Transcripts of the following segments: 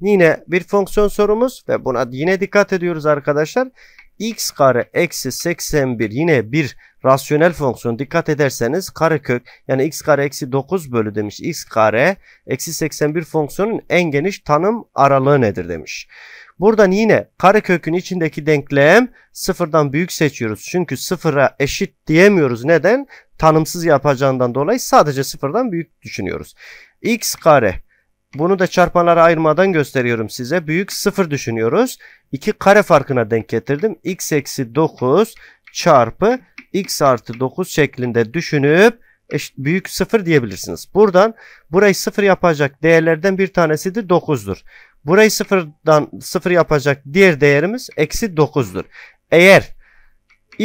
Yine bir fonksiyon sorumuz ve buna yine dikkat ediyoruz arkadaşlar. x kare eksi 81 yine bir rasyonel fonksiyon. Dikkat ederseniz kare kök yani x kare eksi 9 bölü demiş. x kare eksi 81 fonksiyonun en geniş tanım aralığı nedir demiş. Buradan yine kare kökün içindeki denklem sıfırdan büyük seçiyoruz. Çünkü sıfıra eşit diyemiyoruz. Neden? Tanımsız yapacağından dolayı sadece sıfırdan büyük düşünüyoruz. x kare bunu da çarpanlara ayırmadan gösteriyorum size. Büyük sıfır düşünüyoruz. 2 kare farkına denk getirdim. x eksi 9 çarpı x artı 9 şeklinde düşünüp eşit, büyük sıfır diyebilirsiniz. Buradan burayı sıfır yapacak değerlerden bir tanesi de 9'dur. Burayı sıfırdan sıfır yapacak diğer değerimiz eksi 9'dur. Eğer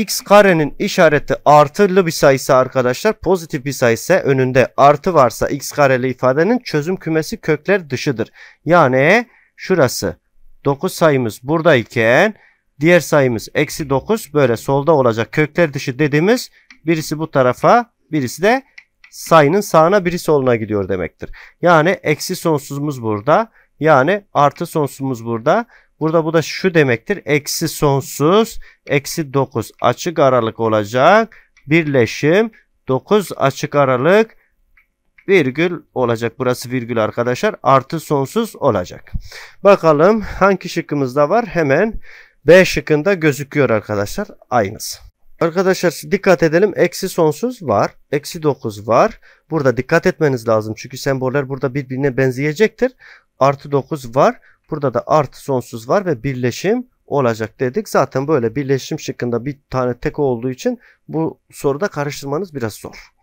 x karenin işareti artılı bir sayısı arkadaşlar pozitif bir sayısı önünde artı varsa x kareli ifadenin çözüm kümesi kökler dışıdır. Yani şurası 9 sayımız buradayken diğer sayımız eksi 9 böyle solda olacak kökler dışı dediğimiz birisi bu tarafa birisi de sayının sağına biri soluna gidiyor demektir. Yani eksi sonsuzumuz burada yani artı sonsuzumuz burada Burada bu da şu demektir. Eksi sonsuz eksi 9 açık aralık olacak. Birleşim 9 açık aralık virgül olacak. Burası virgül arkadaşlar. Artı sonsuz olacak. Bakalım hangi şıkkımızda var? Hemen B şıkkında gözüküyor arkadaşlar. Aynısı. Arkadaşlar dikkat edelim. Eksi sonsuz var. Eksi 9 var. Burada dikkat etmeniz lazım. Çünkü semboller burada birbirine benzeyecektir. Artı 9 var. Burada da artı sonsuz var ve birleşim olacak dedik. Zaten böyle birleşim şıkkında bir tane tek olduğu için bu soruda karıştırmanız biraz zor.